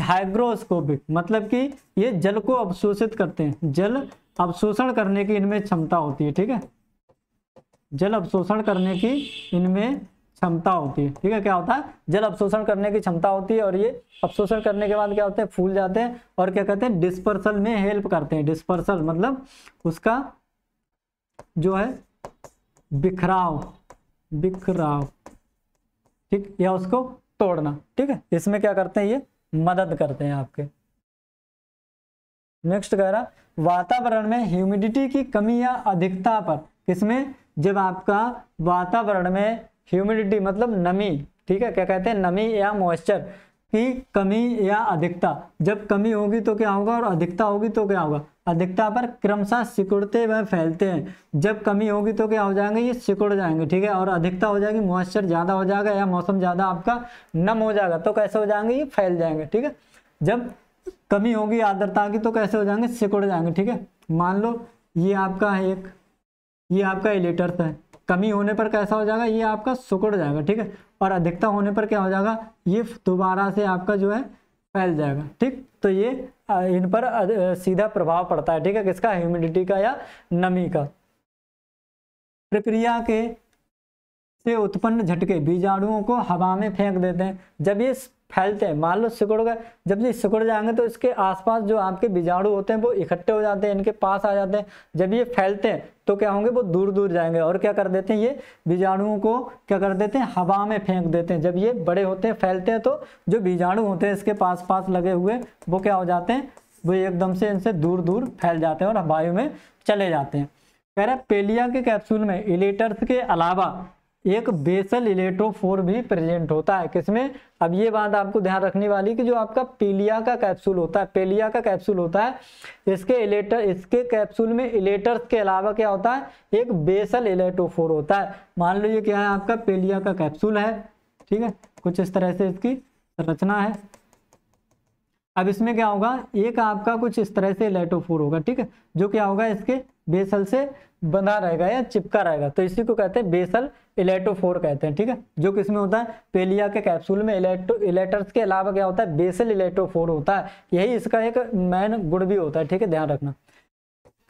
hygroscopic मतलब कि ये जल को अवशोषित करते हैं जल अवशोषण करने की इनमें क्षमता होती है ठीक है जल अवशोषण करने की इनमें क्षमता होती है ठीक है क्या होता है जल अवशोषण करने की क्षमता होती है और ये अवशोषण करने के बाद क्या होते हैं फूल जाते हैं और क्या कहते हैं डिस्पर्सल में हेल्प करते हैं डिस्पर्सल मतलब उसका जो है बिखराव बिखराव ठीक या उसको तोड़ना ठीक है इसमें क्या करते हैं ये मदद करते हैं आपके नेक्स्ट कह रहा वातावरण में ह्यूमिडिटी की कमी या अधिकता पर किसमें जब आपका वातावरण में ह्यूमिडिटी मतलब नमी ठीक है क्या कहते हैं नमी या मॉइस्चर की कमी या अधिकता जब कमी होगी तो क्या होगा और अधिकता होगी तो क्या होगा अधिकता पर क्रमशः सिकुड़ते व फैलते हैं जब कमी होगी तो क्या हो जाएंगे ये सिकुड़ जाएंगे ठीक है और अधिकता हो जाएगी मॉइस्चर ज़्यादा हो जाएगा या मौसम ज़्यादा आपका नम हो जाएगा तो कैसे हो जाएंगे ये फैल जाएंगे ठीक है जब कमी होगी आर्द्रता की तो कैसे हो जाएंगे सिकुड़ जाएंगे ठीक है मान लो ये आपका है एक ये आपका एलिटर्स है कमी होने पर कैसा हो जाएगा ये आपका सिकुड़ जाएगा ठीक है और अधिकता होने पर क्या हो जाएगा ये दोबारा से आपका जो है फैल जाएगा ठीक तो ये इन पर सीधा प्रभाव पड़ता है ठीक है किसका ह्यूमिडिटी का या नमी का प्रक्रिया के से उत्पन्न झटके बीजाणुओं को हवा में फेंक देते हैं जब ये फैलते हैं मान लो सिकुड़ गए जब ये सिकुड़ जाएंगे तो इसके आसपास जो आपके बीजाणु होते हैं वो इकट्ठे हो जाते हैं इनके पास आ जाते हैं जब ये फैलते हैं तो क्या होंगे वो दूर दूर जाएंगे और क्या कर देते हैं ये बीजाणुओं को क्या कर देते हैं हवा में फेंक देते हैं जब ये बड़े होते हैं फैलते हैं तो जो बीजाणु होते हैं इसके पास पास लगे हुए वो क्या हो जाते हैं वो एकदम से इनसे दूर दूर फैल जाते हैं और वायु में चले जाते हैं कह रहे पेलिया के कैप्सूल में इलेटर्स के अलावा एक बेसल इलेक्ट्रोफोर भी प्रेजेंट होता है किसमें अब ये बात आपको ध्यान रखने वाली कि जो आपका पीलिया का कैप्सूल होता है पेलिया का कैप्सूल होता है इसके इलेटर इसके कैप्सूल में इलेटर्स के अलावा क्या होता है एक बेसल इलेक्ट्रोफोर होता है मान लो ये क्या है आपका पेलिया का कैप्सूल है ठीक है कुछ इस तरह से इसकी रचना है अब इसमें क्या होगा एक आपका कुछ इस तरह से लेटोफोर होगा ठीक है जो क्या होगा इसके बेसल से बंधा रहेगा या चिपका रहेगा तो इसी को कहते हैं बेसल इलेक्ट्रोफोर कहते हैं ठीक है जो किसमें होता है पेलिया के कैप्सूल में इलेक्ट्रो इलेक्टर्स के अलावा क्या होता है बेसल इलेक्ट्रोफोर होता है यही इसका एक मैन गुण भी होता है ठीक है ध्यान रखना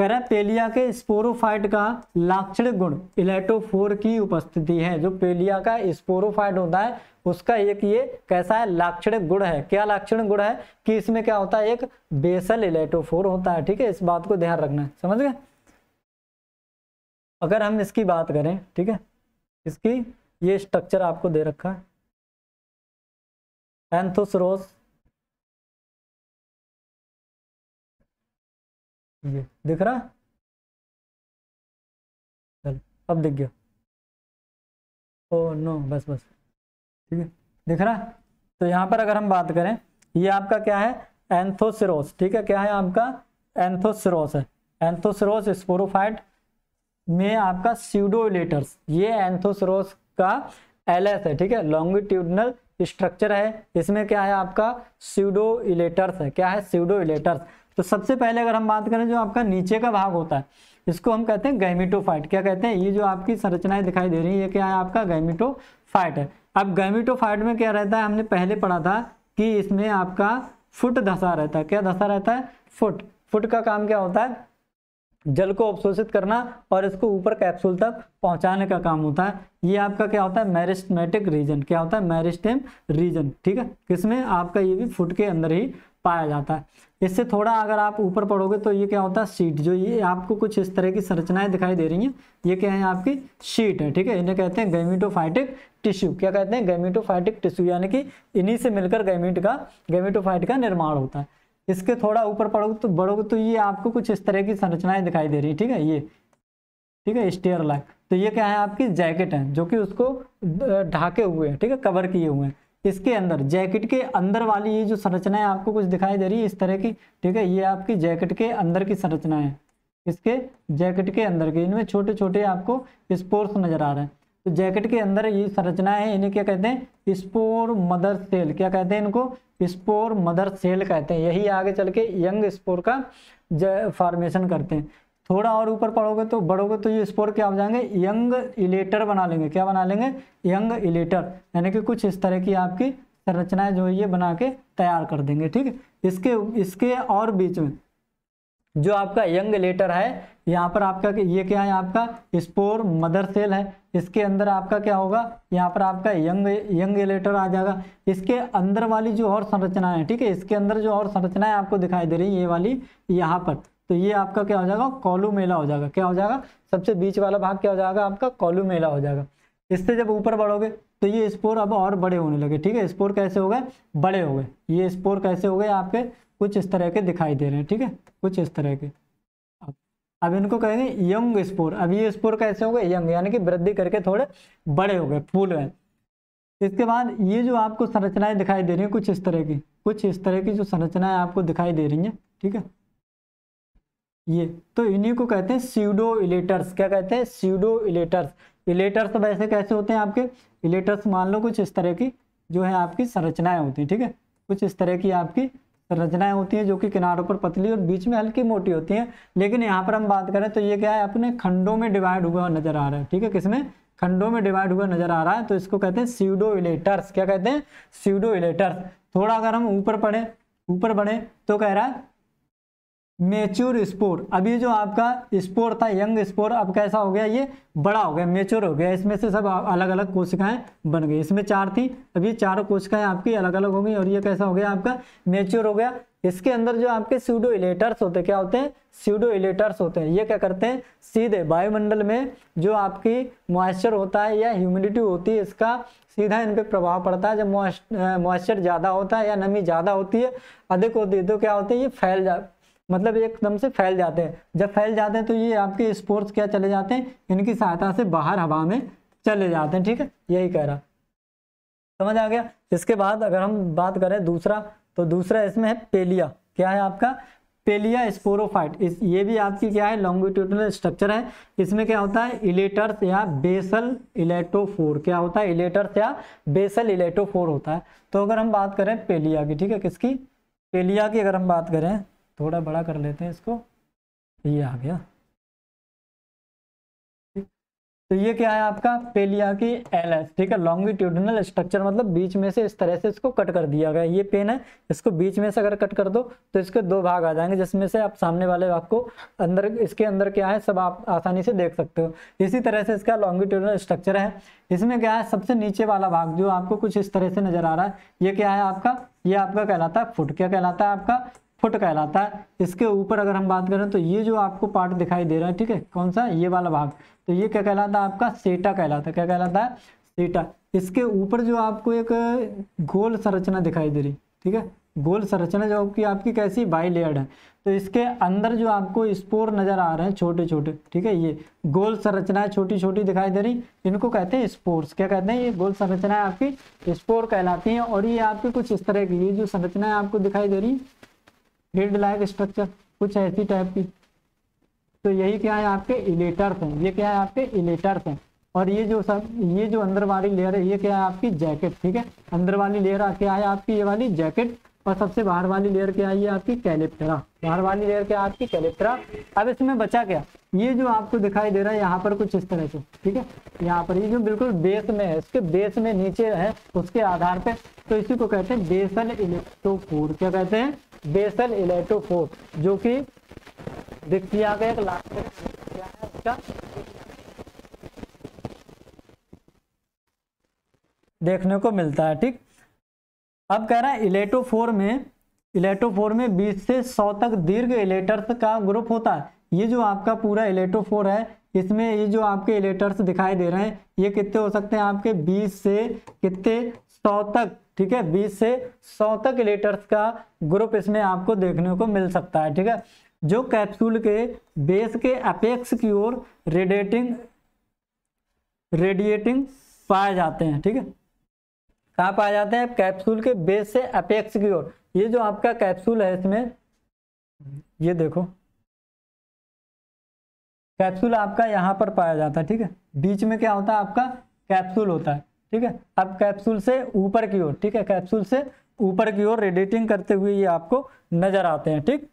पेलिया के स्पोरोफाइट का लाक्षण गुण इलेक्ट्रोफोर की उपस्थिति है जो पेलिया का स्पोरोफाइट होता है उसका एक ये कैसा है लाक्षण गुण है क्या लाक्षण गुण है कि इसमें क्या होता है एक बेसल इलेक्ट्रोफोर होता है ठीक है इस बात को ध्यान रखना है समझ गए अगर हम इसकी बात करें ठीक है इसकी ये स्ट्रक्चर आपको दे रखा है एंथोसरोस ये दिख रहा चल अब दिख गया ओ नो बस बस ठीक है दिख रहा तो यहाँ पर अगर हम बात करें ये आपका क्या है एंथोसिरोस ठीक है क्या है आपका एंथोसिरोस है एंथोसिरोस स्पोरोफाइट में आपका सीडोलेटर्स ये एंथोसिरोस का एल है ठीक है लॉन्गिट्यूडनल स्ट्रक्चर है इसमें क्या है आपका सीडोइलेटर्स है क्या है सीडोइलेटर्स तो सबसे पहले अगर हम बात करें जो आपका नीचे का भाग होता है इसको हम कहते हैं गैमिटोफाइट क्या कहते हैं ये जो आपकी संरचनाएं दिखाई दे रही है ये क्या है आपका गैमिटोफाइट है अब गैमिटोफाइट में क्या रहता है हमने पहले पढ़ा था कि इसमें आपका फुट धसा रहता है क्या धसा रहता है फुट फुट का काम क्या होता है जल को अवशोषित करना और इसको ऊपर कैप्सूल तक पहुंचाने का काम होता है ये आपका क्या होता है मैरिस्टमेटिक रीजन क्या होता है मैरिस्टेम रीजन ठीक है किसमें आपका ये भी फुट के अंदर ही पाया जाता है इससे थोड़ा अगर आप ऊपर पढ़ोगे तो ये क्या होता है शीट जो ये आपको कुछ इस तरह की संरचनाएं दिखाई दे रही हैं ये क्या है आपकी शीट है ठीक है इन्हें कहते हैं गैमिटोफाइटिक टिश्यू क्या कहते हैं गैमिटोफाइटिक टिश्यू यानी कि इन्हीं से मिलकर गैमिट का गैमिटोफाइट का निर्माण होता है इसके थोड़ा ऊपर पढ़ोगे तो बढ़ोगे तो ये आपको कुछ इस तरह की संरचनाएं दिखाई दे रही है ठीक है ये ठीक है स्टेयर लाइक तो ये क्या है आपकी जैकेट है जो कि उसको ढाके हुए हैं ठीक है कवर किए हुए हैं इसके अंदर जैकेट के अंदर वाली ये जो संरचना है आपको कुछ दिखाई दे रही है इस तरह की ठीक है ये आपकी जैकेट के अंदर की संरचना है इसके जैकेट के अंदर के इनमें छोटे छोटे आपको स्पोर्स नजर आ रहे हैं तो जैकेट के अंदर ये संरचना है इन्हें क्या कहते हैं स्पोर मदर सेल क्या कहते हैं इनको स्पोर मदर सेल कहते हैं यही आगे चल के यंग स्पोर का फॉर्मेशन करते हैं थोड़ा और ऊपर पढ़ोगे तो बढ़ोगे तो ये स्पोर क्या हो जाएंगे यंग इलेटर बना लेंगे क्या बना लेंगे यंग इलेटर यानी कि कुछ इस तरह की आपकी संरचनाएं जो है ये बना के तैयार कर देंगे ठीक है इसके इसके और बीच में जो आपका यंग लेटर है यहाँ पर आपका ये क्या है आपका स्पोर मदर सेल है इसके अंदर आपका क्या होगा यहाँ पर आपका यंग यंग लेटर आ जाएगा इसके अंदर वाली जो और संरचनाएं हैं ठीक है इसके अंदर जो और संरचनाएं आपको दिखाई दे रही है ये वाली यहाँ पर तो ये आपका क्या हो जाएगा कॉलू मेला हो जाएगा क्या हो जाएगा सबसे बीच वाला भाग क्या हो जाएगा आपका कॉलू मेला हो जाएगा इससे जब ऊपर बढ़ोगे तो ये स्पोर अब और बड़े होने लगे ठीक है स्पोर कैसे हो गए बड़े हो गए ये स्पोर कैसे हो गए आपके कुछ इस तरह के दिखाई दे रहे हैं ठीक है कुछ इस तरह के अब इनको कहेंगे यंग स्पोर अब ये स्पोर कैसे हो गए यंग यानी कि वृद्धि करके थोड़े बड़े हो गए फूल है इसके बाद ये जो आपको संरचनाएं दिखाई दे रही हैं कुछ इस तरह की कुछ इस तरह की जो संरचनाएं आपको दिखाई दे रही हैं ठीक है ये तो इन्हीं को कहते हैं सीडो इलेटर्स क्या कहते हैं सीडो इलेटर्स इलेटर्स वैसे कैसे होते हैं आपके इलेटर्स मान लो कुछ इस तरह की जो है आपकी संरचनाएं होती हैं ठीक है कुछ इस तरह की आपकी संरचनाएं होती हैं जो कि किनारों पर पतली और बीच में हल्की मोटी होती हैं लेकिन यहाँ पर हम बात करें तो ये क्या है अपने खंडों में डिवाइड हुआ नजर आ रहा है ठीक है किसमें खंडों में डिवाइड हुआ नजर आ रहा है तो इसको कहते हैं सीडो इलेटर्स क्या कहते हैं सीडो इलेटर्स थोड़ा अगर हम ऊपर पढ़े ऊपर बढ़े तो कह रहा है मेच्योर स्पोर अभी जो आपका स्पोर था यंग स्पोर अब कैसा हो गया ये बड़ा हो गया मेच्योर हो गया इसमें से सब अलग अलग कोशिकाएं बन गई इसमें चार थी अभी चारों कोशिकाएं आपकी अलग अलग हो गई और ये कैसा हो गया आपका मेच्योर हो गया इसके अंदर जो आपके सीडो इलेटर्स होते हैं क्या होते हैं सीडो इलेटर्स होते हैं ये क्या करते हैं सीधे वायुमंडल में जो आपकी मॉइस्चर होता है या ह्यूमिडिटी होती है इसका सीधा इन पर प्रभाव पड़ता है जब मॉइस्चर ज़्यादा होता है या नमी ज़्यादा होती है अधिक होती है तो क्या होते है ये फैल जा मतलब एकदम से फैल जाते हैं जब फैल जाते हैं तो ये आपके स्पोर्ट्स क्या चले जाते हैं इनकी सहायता से बाहर हवा में चले जाते हैं ठीक है यही कह रहा समझ आ गया इसके बाद अगर हम बात करें दूसरा तो दूसरा इसमें है पेलिया क्या है आपका पेलिया स्पोरोफाइट इस ये भी आपकी क्या है लॉन्गिट्यूडनल स्ट्रक्चर है इसमें क्या होता है इलेटर्स या बेसल इलेक्ट्रोफोर क्या होता है इलेटर्स या बेसल इलेक्ट्रोफोर होता है तो अगर हम बात करें पेलिया की ठीक है किसकी पेलिया की अगर हम बात करें थोड़ा बड़ा कर लेते हैं इसको ये आ गया तो ये क्या है आपका पेलिया की एल एस ठीक है लॉन्गिट्यूडनल स्ट्रक्चर मतलब बीच में से इस तरह से इसको कट कर दिया गया ये पेन है इसको बीच में से अगर कट कर दो तो इसके दो भाग आ जाएंगे जिसमें से आप सामने वाले भाग को अंदर इसके अंदर क्या है सब आप आसानी से देख सकते हो इसी तरह से इसका लॉन्गिट्यूडनल स्ट्रक्चर है इसमें क्या है सबसे नीचे वाला भाग जो आपको कुछ इस तरह से नजर आ रहा है ये क्या है आपका ये आपका कहलाता है फुट क्या कहलाता है आपका फुट कहलाता है इसके ऊपर अगर हम बात करें तो ये जो आपको पार्ट दिखाई दे रहा है ठीक है कौन सा ये वाला भाग तो ये क्या कहलाता है आपका सेटा कहलाता है क्या कहलाता है सेटा इसके ऊपर जो आपको एक गोल संरचना दिखाई दे रही ठीक है गोल संरचना जो कि आपकी कैसी बाई लेयर्ड है तो इसके अंदर जो आपको स्पोर नज़र आ रहे हैं छोटे छोटे ठीक है ये गोल संरचनाएं छोटी छोटी दिखाई दे रही इनको कहते हैं स्पोर्स क्या कहते हैं ये गोल संरचना आपकी स्पोर कहलाती है और ये आपके कुछ इस तरह की ये जो संरचनाएं आपको दिखाई दे रही हेड लाइक स्ट्रक्चर कुछ ऐसी टाइप की तो यही क्या है आपके इलेटर्स हैं ये क्या है आपके इलेटर्स हैं और ये जो सब ये जो अंदर वाली लेयर है ये क्या है आपकी जैकेट ठीक है अंदर वाली लेयर क्या है आपकी ये वाली जैकेट और सबसे बाहर वाली लेयर क्या है ये आपकी कैलिप्टरा बाहर वाली लेयर क्या है आपकी कैलिप्टरा अब इसमें बचा क्या ये जो आपको दिखाई दे रहा है यहाँ पर कुछ इस तरह से ठीक है यहाँ पर ये जो बिल्कुल बेस में है इसके बेस में नीचे है उसके आधार पे तो इसी को कहते हैं बेसल इलेक्ट्रोफोर क्या कहते हैं बेसल इलेक्ट्रोफोर जो कि विक्टिया का एक है उसका देखने को मिलता है ठीक अब कह रहा है इलेक्ट्रोफोर में इलेक्ट्रोफोर में 20 से 100 तक दीर्घ इलेक्टर्स का ग्रुप होता है ये जो आपका पूरा इलेक्ट्रोफोर है इसमें ये जो आपके इलेक्टर्स दिखाई दे रहे हैं ये कितने हो सकते हैं आपके 20 से कितने सौ तक ठीक है बीस से सौ तक लेटर्स का ग्रुप इसमें आपको देखने को मिल सकता है ठीक है जो कैप्सूल के बेस के अपेक्स की ओर रेडिएटिंग रेडिएटिंग पाए जाते हैं ठीक है कहा पाए जाते हैं कैप्सूल के बेस से अपेक्स की ओर ये जो आपका कैप्सूल है इसमें ये देखो कैप्सूल आपका यहां पर पाया जाता है ठीक है बीच में क्या होता है आपका कैप्सूल होता है ठीक है अब कैप्सूल से ऊपर की ओर ठीक है कैप्सूल से ऊपर की ओर रेडिएटिंग करते हुए ये आपको नजर आते हैं ठीक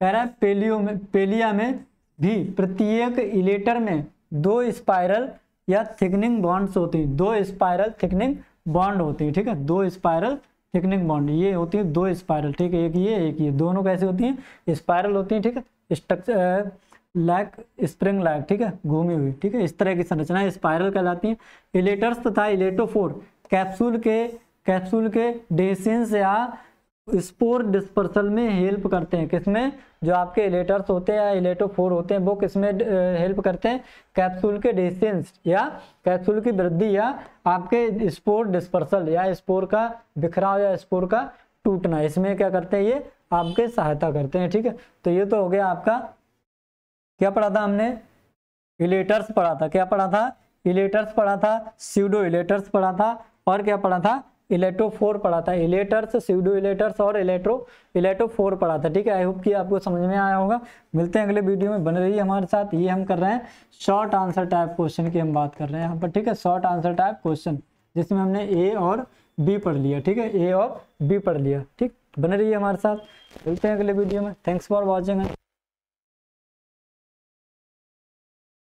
कह रहा है पेलियो में पेलिया में भी प्रत्येक इलेटर में दो स्पायरल या थिकनिंग बॉन्ड्स होती हैं दो स्पाइरल थिकनिंग बॉन्ड होती है ठीक है दो स्पायरल थिकनिंग बॉन्ड ये होती है दो स्पाइरल ठीक है एक ये एक ये दोनों कैसे होती हैं स्पायरल होती हैं ठीक है स्ट्रक्चर लैक स्प्रिंग लैक ठीक है घूमी हुई ठीक है इस तरह की संरचना स्पायरल कहलाती है इलेटर्स तथा इलेटोफोर कैप्सूल के कैप्सूल के डेसेंस या स्पोर डिस्पर्सल में हेल्प करते हैं किसमें जो आपके इलेटर्स होते हैं या इलेटोफोर होते हैं वो किसमें हेल्प करते हैं कैप्सूल के डेसेंस या कैप्सूल की वृद्धि या आपके स्पोर डिस्पर्सल या स्पोर का बिखराव या स्पोर का टूटना इसमें क्या करते हैं ये आपके सहायता करते हैं ठीक है तो ये तो हो गया आपका क्या पढ़ा था हमने इलेटर्स पढ़ा था क्या पढ़ा था इलेटर्स पढ़ा था सीडो इलेटर्स पढ़ा था और क्या पढ़ा था इलेक्ट्रो फोर पढ़ा था इलेटर्स सीडो इलेटर्स और इलेक्ट्रो इलेक्ट्रो फोर पढ़ा था ठीक है आई होप कि आपको समझ में आया होगा मिलते हैं अगले वीडियो में बन रही है हमारे साथ ये हम कर रहे हैं शॉर्ट आंसर टाइप क्वेश्चन की हम बात कर रहे हैं यहाँ पर ठीक है शॉर्ट आंसर टाइप क्वेश्चन जिसमें हमने ए और बी पढ़ लिया ठीक है ए और बी पढ़ लिया ठीक बने रहिए हमारे साथ मिलते हैं अगले वीडियो में थैंक्स फॉर वॉचिंग